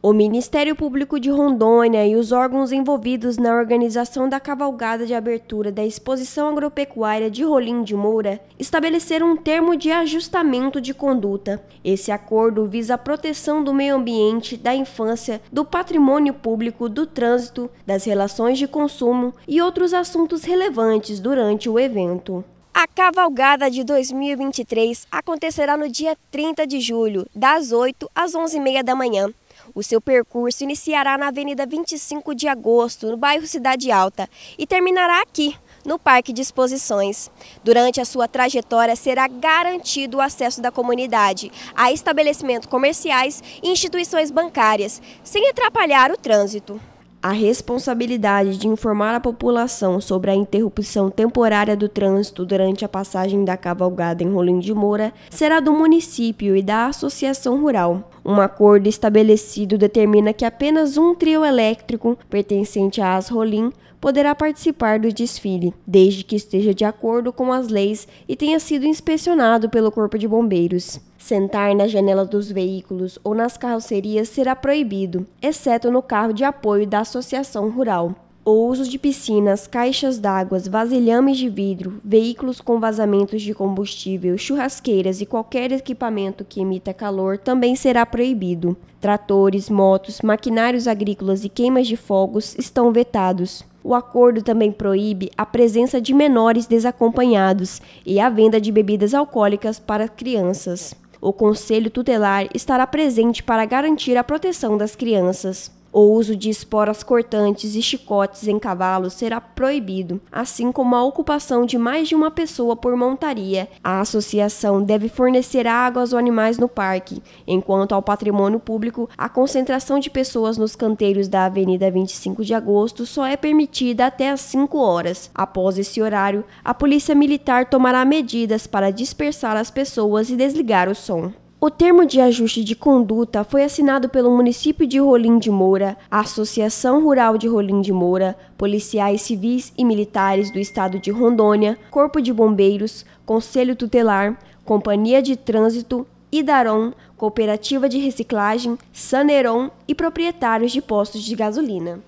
O Ministério Público de Rondônia e os órgãos envolvidos na organização da cavalgada de abertura da Exposição Agropecuária de Rolim de Moura estabeleceram um termo de ajustamento de conduta. Esse acordo visa a proteção do meio ambiente, da infância, do patrimônio público, do trânsito, das relações de consumo e outros assuntos relevantes durante o evento. A cavalgada de 2023 acontecerá no dia 30 de julho, das 8 às 11h30 da manhã. O seu percurso iniciará na Avenida 25 de Agosto, no bairro Cidade Alta, e terminará aqui, no Parque de Exposições. Durante a sua trajetória, será garantido o acesso da comunidade a estabelecimentos comerciais e instituições bancárias, sem atrapalhar o trânsito a responsabilidade de informar a população sobre a interrupção temporária do trânsito durante a passagem da cavalgada em Rolim de Moura será do município e da Associação Rural. Um acordo estabelecido determina que apenas um trio elétrico pertencente à Rolim poderá participar do desfile, desde que esteja de acordo com as leis e tenha sido inspecionado pelo Corpo de Bombeiros. Sentar na janela dos veículos ou nas carrocerias será proibido, exceto no carro de apoio da associação rural. O uso de piscinas, caixas d'água, vasilhames de vidro, veículos com vazamentos de combustível, churrasqueiras e qualquer equipamento que emita calor também será proibido. Tratores, motos, maquinários agrícolas e queimas de fogos estão vetados. O acordo também proíbe a presença de menores desacompanhados e a venda de bebidas alcoólicas para crianças. O Conselho Tutelar estará presente para garantir a proteção das crianças. O uso de esporas cortantes e chicotes em cavalos será proibido, assim como a ocupação de mais de uma pessoa por montaria. A associação deve fornecer água aos animais no parque, enquanto ao patrimônio público, a concentração de pessoas nos canteiros da Avenida 25 de Agosto só é permitida até às 5 horas. Após esse horário, a Polícia Militar tomará medidas para dispersar as pessoas e desligar o som. O termo de ajuste de conduta foi assinado pelo município de Rolim de Moura, a Associação Rural de Rolim de Moura, policiais civis e militares do estado de Rondônia, Corpo de Bombeiros, Conselho Tutelar, Companhia de Trânsito, Idaron, Cooperativa de Reciclagem, Saneron e proprietários de postos de gasolina.